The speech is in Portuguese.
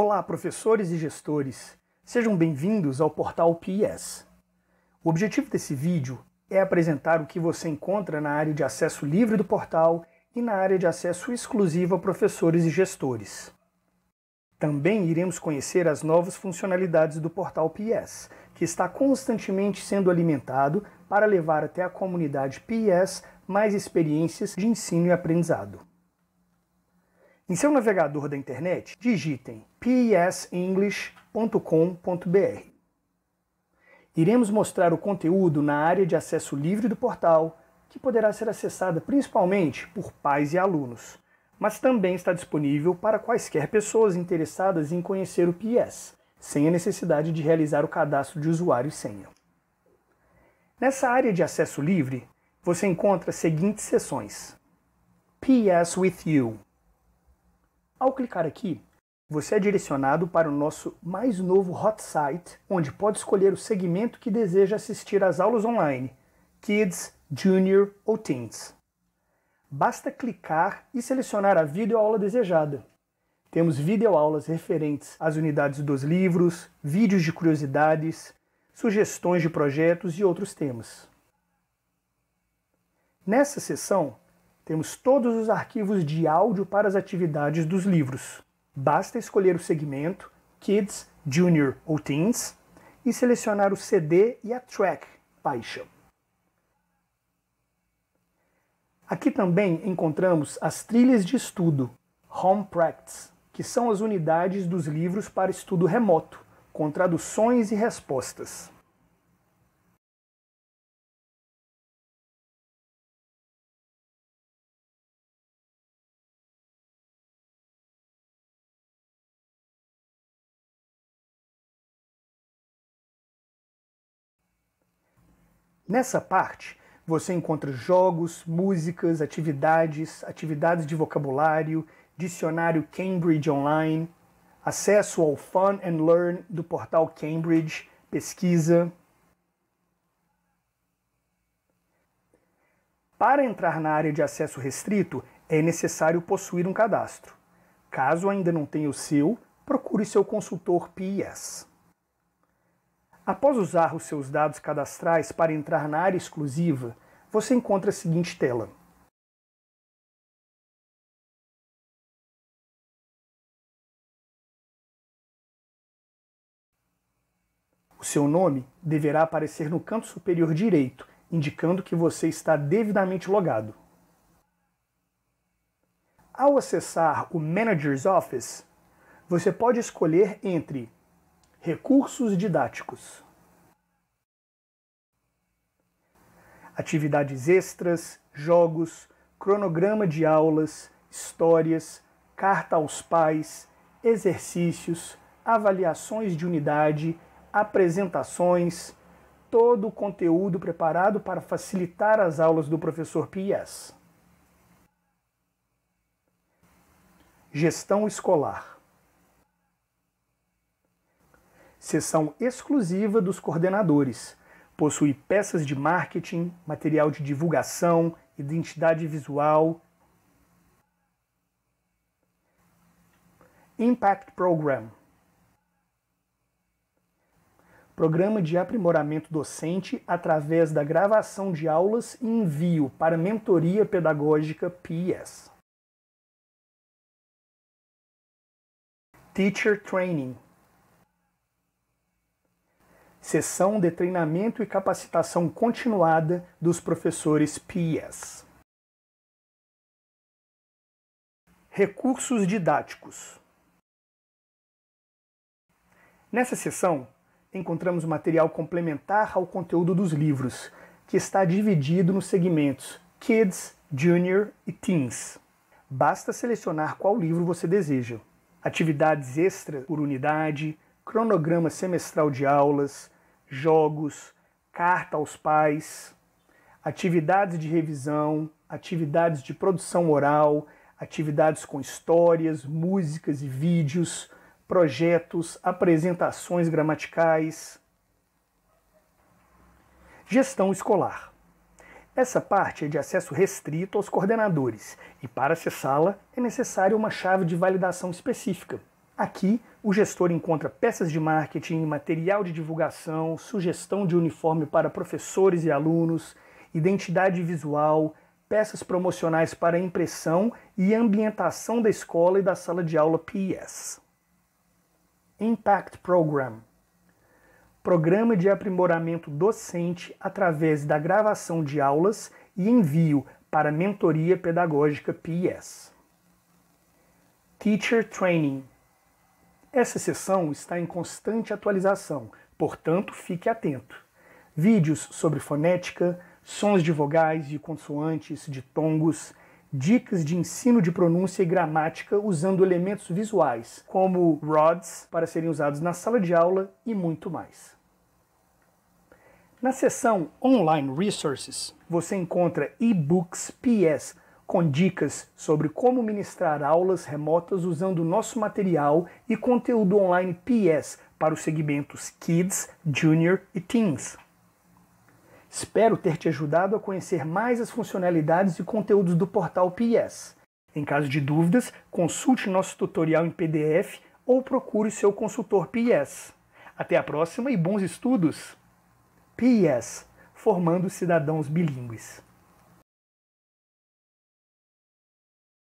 Olá, professores e gestores. Sejam bem-vindos ao portal PIS. O objetivo desse vídeo é apresentar o que você encontra na área de acesso livre do portal e na área de acesso exclusivo a professores e gestores. Também iremos conhecer as novas funcionalidades do portal PIS, que está constantemente sendo alimentado para levar até a comunidade PIS mais experiências de ensino e aprendizado. Em seu navegador da internet, digitem psenglish.com.br. Iremos mostrar o conteúdo na área de acesso livre do portal, que poderá ser acessada principalmente por pais e alunos, mas também está disponível para quaisquer pessoas interessadas em conhecer o PS, sem a necessidade de realizar o cadastro de usuário e senha. Nessa área de acesso livre, você encontra as seguintes seções: PS with You ao clicar aqui, você é direcionado para o nosso mais novo hot site, onde pode escolher o segmento que deseja assistir às aulas online, Kids, Junior ou Teens. Basta clicar e selecionar a videoaula desejada. Temos videoaulas referentes às unidades dos livros, vídeos de curiosidades, sugestões de projetos e outros temas. Nessa seção, temos todos os arquivos de áudio para as atividades dos livros. Basta escolher o segmento Kids, Junior ou Teens e selecionar o CD e a track Paixão. Aqui também encontramos as trilhas de estudo, Home Practice, que são as unidades dos livros para estudo remoto, com traduções e respostas. Nessa parte, você encontra jogos, músicas, atividades, atividades de vocabulário, dicionário Cambridge Online, acesso ao Fun and Learn do portal Cambridge, pesquisa. Para entrar na área de acesso restrito, é necessário possuir um cadastro. Caso ainda não tenha o seu, procure seu consultor PES. Após usar os seus dados cadastrais para entrar na área exclusiva, você encontra a seguinte tela. O seu nome deverá aparecer no canto superior direito, indicando que você está devidamente logado. Ao acessar o Manager's Office, você pode escolher entre Recursos didáticos. Atividades extras, jogos, cronograma de aulas, histórias, carta aos pais, exercícios, avaliações de unidade, apresentações, todo o conteúdo preparado para facilitar as aulas do professor Pias. Gestão escolar sessão exclusiva dos coordenadores. Possui peças de marketing, material de divulgação, identidade visual. Impact Program Programa de aprimoramento docente através da gravação de aulas e envio para mentoria pedagógica PS. Teacher Training sessão de treinamento e capacitação continuada dos professores PS. Recursos didáticos. Nessa sessão, encontramos material complementar ao conteúdo dos livros, que está dividido nos segmentos Kids, Junior e Teens. Basta selecionar qual livro você deseja. Atividades extra por unidade, cronograma semestral de aulas, jogos, carta aos pais, atividades de revisão, atividades de produção oral, atividades com histórias, músicas e vídeos, projetos, apresentações gramaticais. Gestão escolar. Essa parte é de acesso restrito aos coordenadores e para acessá-la é necessária uma chave de validação específica. Aqui o gestor encontra peças de marketing, material de divulgação, sugestão de uniforme para professores e alunos, identidade visual, peças promocionais para impressão e ambientação da escola e da sala de aula PS. Impact Program Programa de aprimoramento docente através da gravação de aulas e envio para mentoria pedagógica PS. Teacher Training essa sessão está em constante atualização, portanto, fique atento. Vídeos sobre fonética, sons de vogais, de consoantes, de tongos, dicas de ensino de pronúncia e gramática usando elementos visuais, como rods, para serem usados na sala de aula e muito mais. Na seção Online Resources, você encontra e-books PS com dicas sobre como ministrar aulas remotas usando o nosso material e conteúdo online PS para os segmentos Kids, Junior e Teens. Espero ter te ajudado a conhecer mais as funcionalidades e conteúdos do portal PS. Em caso de dúvidas, consulte nosso tutorial em PDF ou procure seu consultor PS. Até a próxima e bons estudos! PS Formando cidadãos bilíngues.